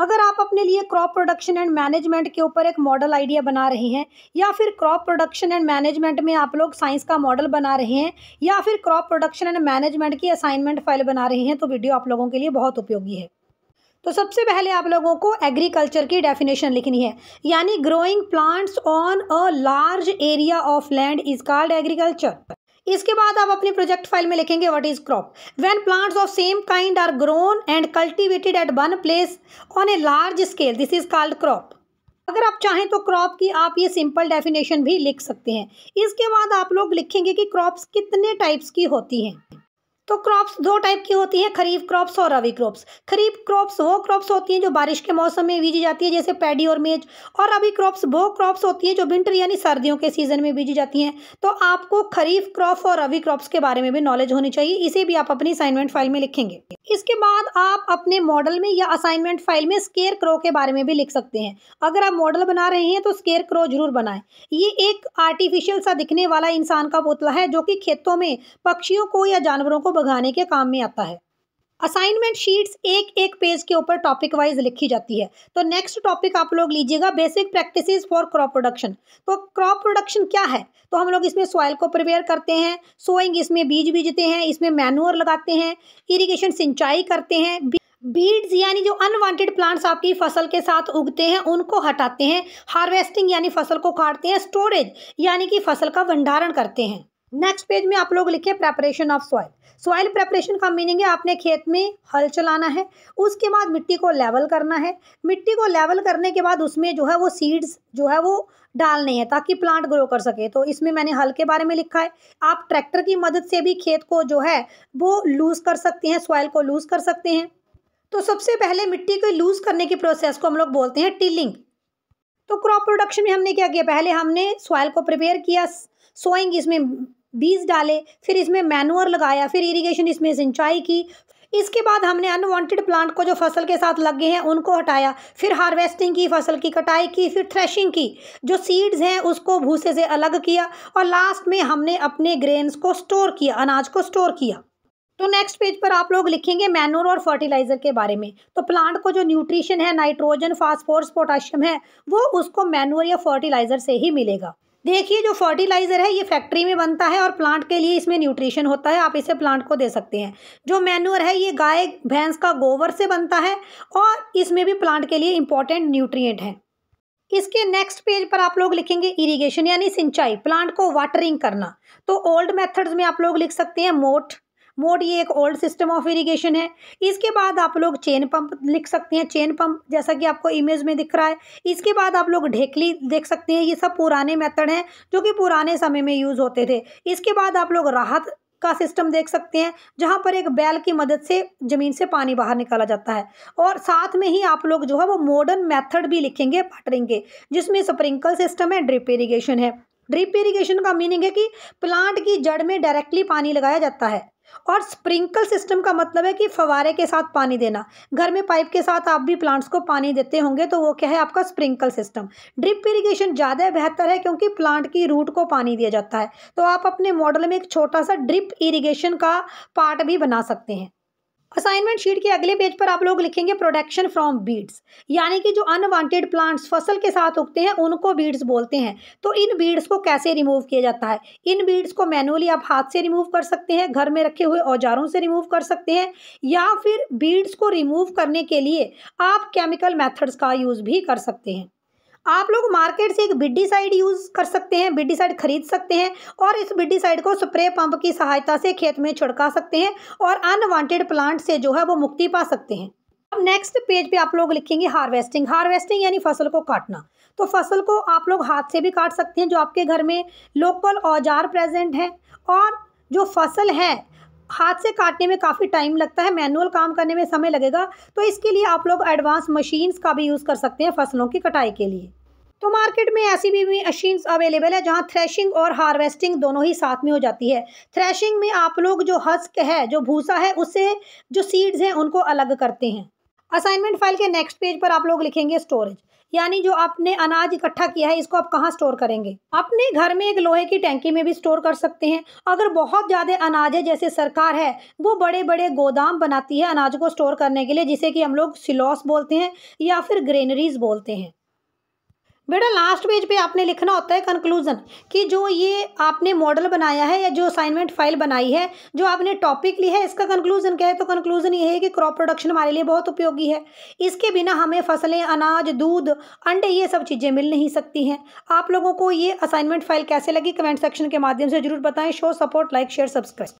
अगर आप अपने लिए क्रॉप प्रोडक्शन एंड मैनेजमेंट के ऊपर एक मॉडल आइडिया बना रहे हैं या फिर क्रॉप प्रोडक्शन एंड मैनेजमेंट में आप लोग साइंस का मॉडल बना रहे हैं या फिर क्रॉप प्रोडक्शन एंड मैनेजमेंट की असाइनमेंट फाइल बना रहे हैं तो वीडियो आप लोगों के लिए बहुत उपयोगी है तो सबसे पहले आप लोगों को एग्रीकल्चर की डेफिनेशन लिखनी है यानी growing plants on a large area of land is called agriculture इसके बाद आप अपनी प्रोजेक्ट फाइल में लिखेंगे what is crop when plants of same kind are grown and cultivated at one place on a large scale this is called crop अगर आप चाहें तो क्रॉप की आप ये सिंपल डेफिनेशन भी लिख सकते हैं इसके बाद आप लोग लिखेंगे कि क्रॉप्स कितने टाइप्स की होती हैं तो क्रॉप्स दो टाइप की होती हैं खरीफ क्रॉप्स और रवि क्रॉप्स खरीफ क्रॉप्स वो क्रॉप्स होती हैं जो बारिश के मौसम में बीजी जाती है जैसे पैडी और मेज और रवि क्रॉप्स वो क्रॉप्स होती हैं जो विंटर यानी सर्दियों के सीजन में बीजी जाती हैं तो आपको खरीफ क्रॉप और रवि क्रॉप्स के बारे में भी नॉलेज होनी चाहिए इसे भी आप अपनी असाइनमेंट फाइल में लिखेंगे इसके बाद आप अपने मॉडल में या असाइनमेंट फाइल में स्केयर क्रो के बारे में भी लिख सकते हैं अगर आप मॉडल बना रहे हैं तो स्केयर क्रो जरूर बनाएं ये एक आर्टिफिशियल सा दिखने वाला इंसान का पुतला है जो कि खेतों में पक्षियों को या जानवरों को भगाने के काम में आता है असाइनमेंट शीट्स एक एक पेज के ऊपर टॉपिक वाइज लिखी जाती है तो नेक्स्ट टॉपिक आप लोग लीजिएगा basic practices for crop production तो क्रॉप प्रोडक्शन क्या है तो हम लोग इसमें सॉइल को प्रिपेयर करते हैं सोइंग इसमें बीज बीजते हैं इसमें मैनुअर लगाते हैं इरिगेशन सिंचाई करते हैं बीड्स यानी जो अनवांटेड प्लांट्स आपकी फसल के साथ उगते हैं उनको हटाते हैं हार्वेस्टिंग यानी फसल को काटते हैं स्टोरेज यानी कि फसल का भंडारण करते हैं नेक्स्ट पेज में आप लोग लिखे preparation of soil soil preparation का मीनिंग है आपने खेत में हल चलाना है उसके बाद मिट्टी को लेवल करना है मिट्टी को लेवल करने के बाद उसमें जो है वो सीड्स जो है वो डालने हैं ताकि प्लांट ग्रो कर सके तो इसमें मैंने हल के बारे में लिखा है आप ट्रैक्टर की मदद से भी खेत को जो है वो लूज़ कर सकते हैं सॉइल को लूज़ कर सकते हैं तो सबसे पहले मिट्टी को लूज़ करने की प्रोसेस को हम लोग बोलते हैं टिलिंग तो क्रॉप प्रोडक्शन में हमने क्या किया पहले हमने सॉइल को प्रिपेयर किया सोइंग इसमें बीज डाले फिर इसमें मैनुअर लगाया फिर इरिगेशन इसमें सिंचाई की इसके बाद हमने अनवांटेड प्लांट को जो फसल के साथ लगे हैं उनको हटाया फिर हार्वेस्टिंग की फसल की कटाई की फिर थ्रेशिंग की जो सीड्स हैं उसको भूसे से अलग किया और लास्ट में हमने अपने ग्रेन्स को स्टोर किया अनाज को स्टोर किया तो नेक्स्ट पेज पर आप लोग लिखेंगे मैनोर और फर्टिलाइज़र के बारे में तो प्लांट को जो न्यूट्रिशन है नाइट्रोजन फास्फोरस पोटाशियम है वो उसको मैनोर या फर्टिलाइज़र से ही मिलेगा देखिए जो फर्टिलाइज़र है ये फैक्ट्री में बनता है और प्लांट के लिए इसमें न्यूट्रिशन होता है आप इसे प्लांट को दे सकते हैं जो मैनुअर है ये गाय भैंस का गोबर से बनता है और इसमें भी प्लांट के लिए इंपॉर्टेंट न्यूट्रिएंट है इसके नेक्स्ट पेज पर आप लोग लिखेंगे इरिगेशन यानी सिंचाई प्लांट को वाटरिंग करना तो ओल्ड मेथड्स में आप लोग लिख सकते हैं मोट मोड ये एक ओल्ड सिस्टम ऑफ इरीगेशन है इसके बाद आप लोग चेन पंप लिख सकते हैं चेन पंप जैसा कि आपको इमेज में दिख रहा है इसके बाद आप लोग ढेकली देख सकते हैं ये सब पुराने मेथड हैं जो कि पुराने समय में यूज़ होते थे इसके बाद आप लोग राहत का सिस्टम देख सकते हैं जहाँ पर एक बैल की मदद से ज़मीन से पानी बाहर निकाला जाता है और साथ में ही आप लोग जो है वो मॉडर्न मेथड भी लिखेंगे पटरेंगे के जिसमें स्प्रिंकल सिस्टम है ड्रिप इरीगेशन है ड्रिप इरीगेशन का मीनिंग है कि प्लांट की जड़ में डायरेक्टली पानी लगाया जाता है और स्प्रिंकल सिस्टम का मतलब है कि फवारे के साथ पानी देना घर में पाइप के साथ आप भी प्लांट्स को पानी देते होंगे तो वो क्या है आपका स्प्रिंकल सिस्टम ड्रिप इरीगेशन ज़्यादा बेहतर है क्योंकि प्लांट की रूट को पानी दिया जाता है तो आप अपने मॉडल में एक छोटा सा ड्रिप इरीगेशन का पार्ट भी बना सकते हैं असाइनमेंट शीट के अगले पेज पर आप लोग लिखेंगे प्रोडक्शन फ्रॉम बीड्स यानी कि जो अनवांटेड प्लांट्स फसल के साथ उगते हैं उनको बीड्स बोलते हैं तो इन बीड्स को कैसे रिमूव किया जाता है इन बीड्स को मैनुअली आप हाथ से रिमूव कर सकते हैं घर में रखे हुए औजारों से रिमूव कर सकते हैं या फिर बीड्स को रिमूव करने के लिए आप केमिकल मैथड्स का यूज़ भी कर सकते हैं आप लोग मार्केट से एक बिड्डी साइड यूज़ कर सकते हैं बिड्डी साइड खरीद सकते हैं और इस बिड्डी साइड को स्प्रे पंप की सहायता से खेत में छिड़का सकते हैं और अनवांटेड प्लांट से जो है वो मुक्ति पा सकते हैं अब नेक्स्ट पेज पे आप लोग लिखेंगे हार्वेस्टिंग हार्वेस्टिंग यानी फसल को काटना तो फसल को आप लोग हाथ से भी काट सकते हैं जो आपके घर में लोकल औजार प्रेजेंट हैं और जो फसल है हाथ से काटने में काफ़ी टाइम लगता है मैनुअल काम करने में समय लगेगा तो इसके लिए आप लोग एडवांस मशीन्स का भी यूज़ कर सकते हैं फसलों की कटाई के लिए तो मार्केट में ऐसी भी मशीन्स अवेलेबल है जहाँ थ्रेशिंग और हार्वेस्टिंग दोनों ही साथ में हो जाती है थ्रेशिंग में आप लोग जो हस्क है जो भूसा है उससे जो सीड्स हैं उनको अलग करते हैं असाइनमेंट फाइल के नेक्स्ट पेज पर आप लोग लिखेंगे स्टोरेज यानी जो आपने अनाज इकट्ठा किया है इसको आप कहाँ स्टोर करेंगे अपने घर में एक लोहे की टैंकी में भी स्टोर कर सकते हैं अगर बहुत ज़्यादा अनाज है जैसे सरकार है वो बड़े बड़े गोदाम बनाती है अनाज को स्टोर करने के लिए जिसे कि हम लोग सिलॉस बोलते हैं या फिर ग्रेनरीज बोलते हैं बेटा लास्ट पेज पे आपने लिखना होता है कंक्लूजन कि जो ये आपने मॉडल बनाया है या जो असाइनमेंट फाइल बनाई है जो आपने टॉपिक लिया है इसका कंक्लूजन क्या है तो कंक्लूजन ये है कि क्रॉप प्रोडक्शन हमारे लिए बहुत उपयोगी है इसके बिना हमें फसलें अनाज दूध अंडे ये सब चीज़ें मिल नहीं सकती हैं आप लोगों को ये असाइनमेंट फाइल कैसे लगी कमेंट सेक्शन के माध्यम से जरूर बताएं show support like share subscribe